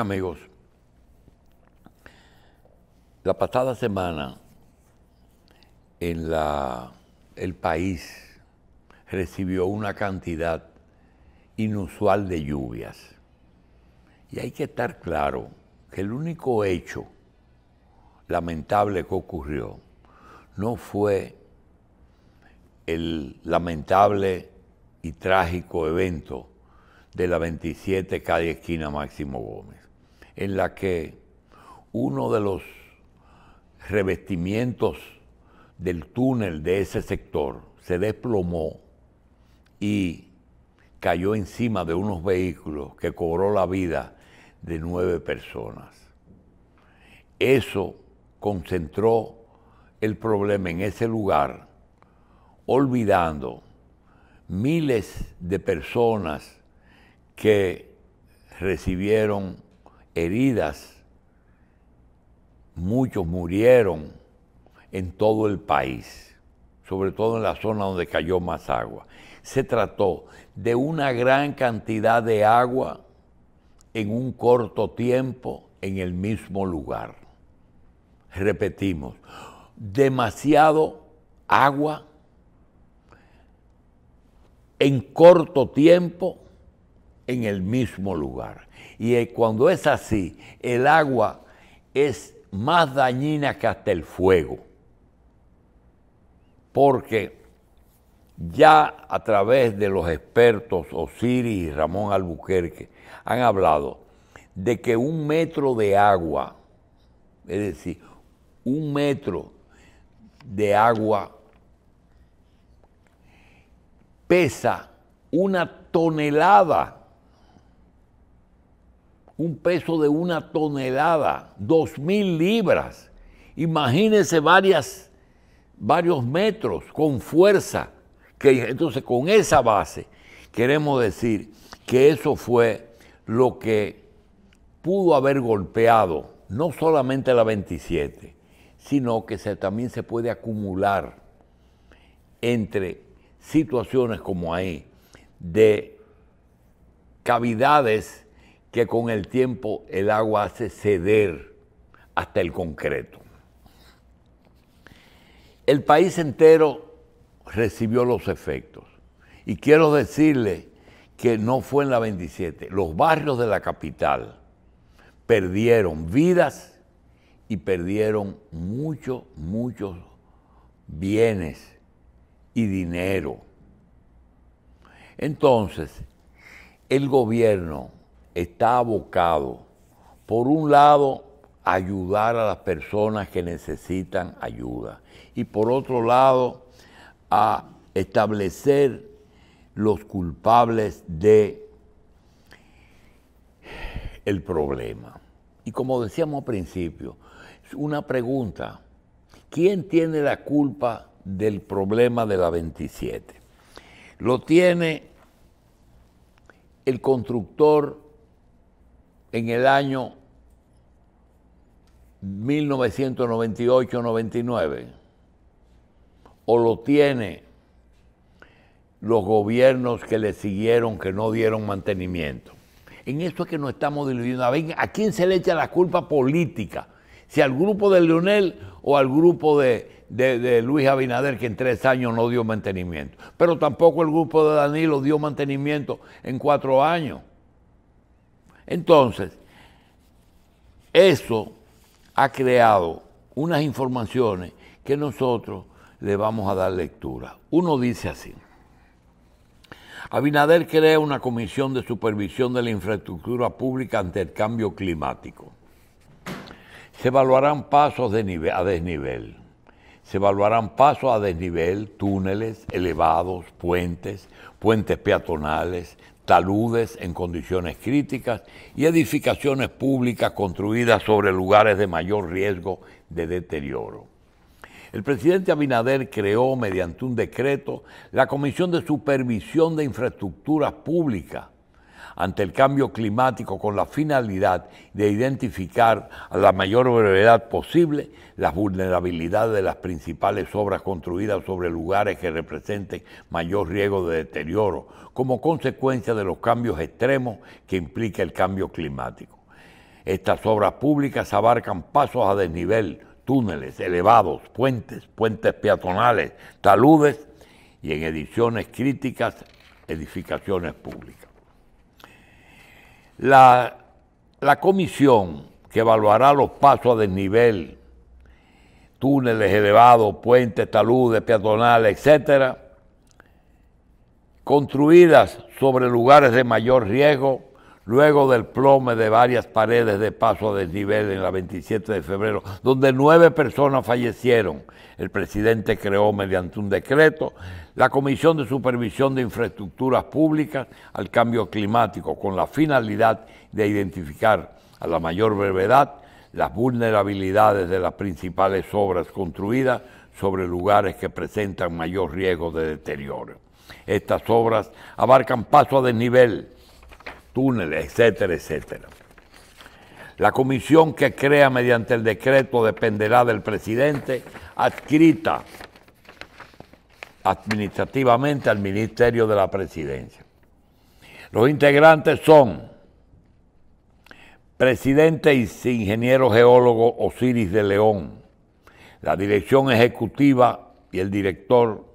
amigos, la pasada semana en el país recibió una cantidad inusual de lluvias. Y hay que estar claro que el único hecho lamentable que ocurrió no fue el lamentable y trágico evento de la 27 calle esquina Máximo Gómez en la que uno de los revestimientos del túnel de ese sector se desplomó y cayó encima de unos vehículos que cobró la vida de nueve personas. Eso concentró el problema en ese lugar, olvidando miles de personas que recibieron heridas, muchos murieron en todo el país, sobre todo en la zona donde cayó más agua. Se trató de una gran cantidad de agua en un corto tiempo en el mismo lugar. Repetimos, demasiado agua en corto tiempo en el mismo lugar. Y eh, cuando es así, el agua es más dañina que hasta el fuego. Porque ya a través de los expertos Osiris y Ramón Albuquerque han hablado de que un metro de agua, es decir, un metro de agua pesa una tonelada un peso de una tonelada, dos mil libras. Imagínense varias, varios metros con fuerza. Que, entonces, con esa base, queremos decir que eso fue lo que pudo haber golpeado no solamente la 27, sino que también se puede acumular entre situaciones como ahí de cavidades que con el tiempo el agua hace ceder hasta el concreto. El país entero recibió los efectos. Y quiero decirle que no fue en la 27. Los barrios de la capital perdieron vidas y perdieron muchos, muchos bienes y dinero. Entonces, el gobierno está abocado, por un lado, a ayudar a las personas que necesitan ayuda y por otro lado, a establecer los culpables de el problema. Y como decíamos al principio, una pregunta, ¿quién tiene la culpa del problema de la 27? Lo tiene el constructor en el año 1998-99 o lo tiene los gobiernos que le siguieron, que no dieron mantenimiento. En esto es que nos estamos diluyendo. A, quién se le echa la culpa política? Si al grupo de Leonel o al grupo de, de Luis Abinader, que en tres años no dio mantenimiento. Pero tampoco el grupo de Danilo dio mantenimiento en cuatro años. Entonces, eso ha creado unas informaciones que nosotros le vamos a dar lectura. Uno dice así. Abinader crea una comisión de supervisión de la infraestructura pública ante el cambio climático. Se evaluarán pasos a desnivel. Se evaluarán pasos a desnivel, túneles elevados, puentes, puentes peatonales, taludes en condiciones críticas y edificaciones públicas construidas sobre lugares de mayor riesgo de deterioro. El presidente Abinader creó mediante un decreto la Comisión de Supervisión de Infraestructuras Públicas ante el cambio climático con la finalidad de identificar a la mayor brevedad posible las vulnerabilidades de las principales obras construidas sobre lugares que representen mayor riesgo de deterioro como consecuencia de los cambios extremos que implica el cambio climático. Estas obras públicas abarcan pasos a desnivel, túneles elevados, puentes, puentes peatonales, taludes y en ediciones críticas, edificaciones públicas. La, comisión que evaluará los pasos a desnivel, túneles elevados, puentes, taludes, peatonales, etcétera, construidas sobre lugares de mayor riesgo, luego del plome de varias paredes de paso a desnivel en la 27 de febrero, donde nueve personas fallecieron. El presidente creó mediante un decreto la Comisión de Supervisión de Infraestructuras Públicas al Cambio Climático con la finalidad de identificar a la mayor brevedad las vulnerabilidades de las principales obras construidas sobre lugares que presentan mayor riesgo de deterioro. Estas obras abarcan paso a desnivel, túneles, etcétera, etcétera. La comisión que crea mediante el decreto dependerá del presidente, adscrita administrativamente al Ministerio de la Presidencia. Los integrantes son presidente y ingeniero geólogo Osiris de León, la dirección ejecutiva y el director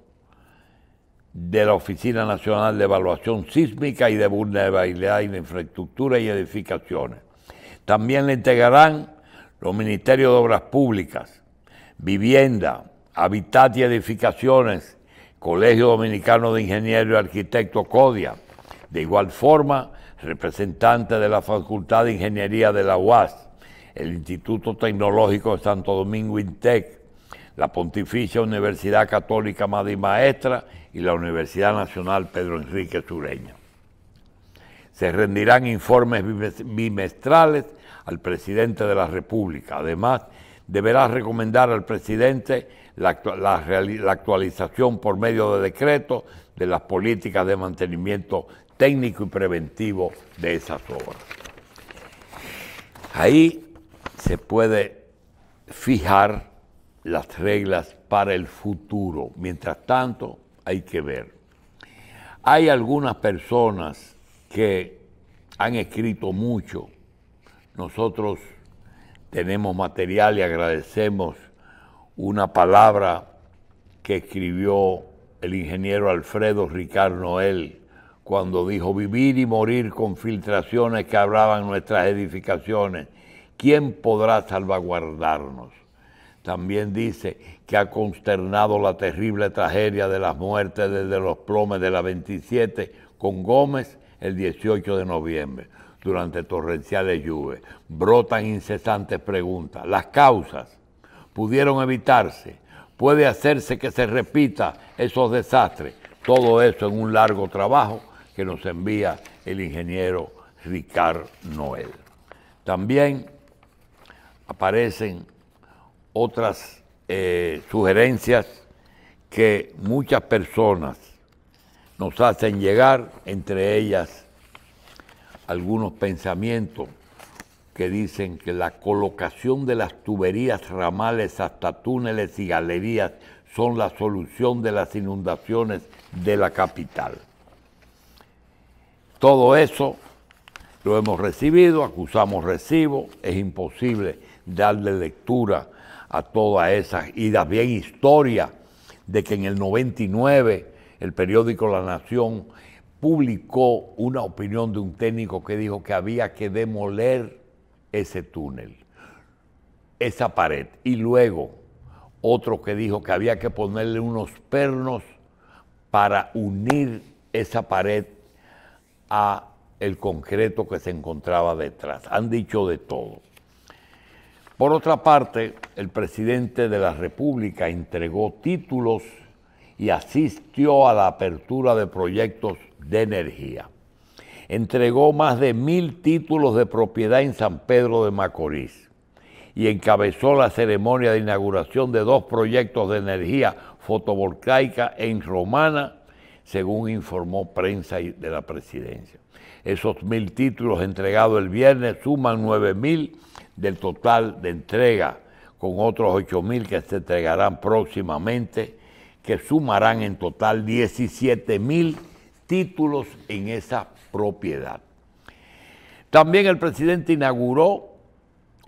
de la Oficina Nacional de Evaluación Sísmica y de Vulnerabilidad en Infraestructura y Edificaciones. También le integrarán los Ministerios de Obras Públicas, Vivienda, Habitat y Edificaciones, Colegio Dominicano de Ingenieros y Arquitectos CODIA, de igual forma, representante de la Facultad de Ingeniería de la UAS, el Instituto Tecnológico de Santo Domingo INTEC, la Pontificia Universidad Católica Madre y Maestra y la Universidad Nacional Pedro Enrique Sureña. Se rendirán informes bimestrales al presidente de la República. Además, deberá recomendar al presidente la, la actualización por medio de decreto de las políticas de mantenimiento técnico y preventivo de esas obras. Ahí se puede fijar las reglas para el futuro. Mientras tanto, hay que ver. Hay algunas personas que han escrito mucho. Nosotros tenemos material y agradecemos una palabra que escribió el ingeniero Alfredo Ricardo Noel cuando dijo vivir y morir con filtraciones que hablaban nuestras edificaciones. ¿Quién podrá salvaguardarnos? También dice que ha consternado la terrible tragedia de las muertes desde los plomes de la 27 con Gómez el 18 de noviembre, durante torrenciales lluvias. Brotan incesantes preguntas. Las causas pudieron evitarse. Puede hacerse que se repita esos desastres. Todo eso en un largo trabajo que nos envía el ingeniero Ricardo Noel. También aparecen otras eh, sugerencias que muchas personas nos hacen llegar, entre ellas algunos pensamientos que dicen que la colocación de las tuberías, ramales hasta túneles y galerías son la solución de las inundaciones de la capital. Todo eso lo hemos recibido, acusamos recibo, es imposible darle lectura a todas esas y Bien historia de que en el 99 el periódico La Nación publicó una opinión de un técnico que dijo que había que demoler ese túnel, esa pared. Y luego otro que dijo que había que ponerle unos pernos para unir esa pared a el concreto que se encontraba detrás. Han dicho de todo. Por otra parte, el presidente de la República entregó títulos y asistió a la apertura de proyectos de energía. Entregó más de mil títulos de propiedad en San Pedro de Macorís y encabezó la ceremonia de inauguración de dos proyectos de energía fotovoltaica en Romana según informó prensa de la presidencia. Esos mil títulos entregados el viernes suman nueve mil del total de entrega, con otros ocho mil que se entregarán próximamente, que sumarán en total 17 mil títulos en esa propiedad. También el presidente inauguró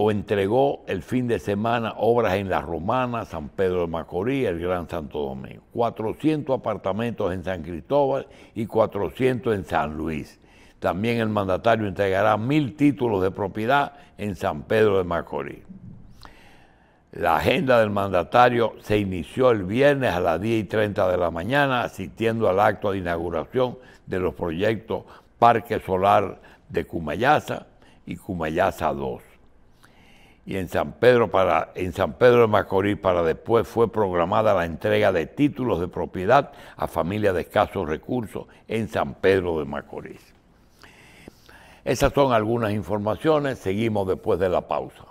o entregó el fin de semana obras en La Romana, San Pedro de Macorís, el Gran Santo Domingo. 400 apartamentos en San Cristóbal y 400 en San Luis. También el mandatario entregará mil títulos de propiedad en San Pedro de Macorís. La agenda del mandatario se inició el viernes a las 10 y 30 de la mañana, asistiendo al acto de inauguración de los proyectos Parque Solar de Cumayaza y Cumayaza 2 y en San Pedro, para, en San Pedro de Macorís para después fue programada la entrega de títulos de propiedad a familias de escasos recursos en San Pedro de Macorís. Esas son algunas informaciones, seguimos después de la pausa.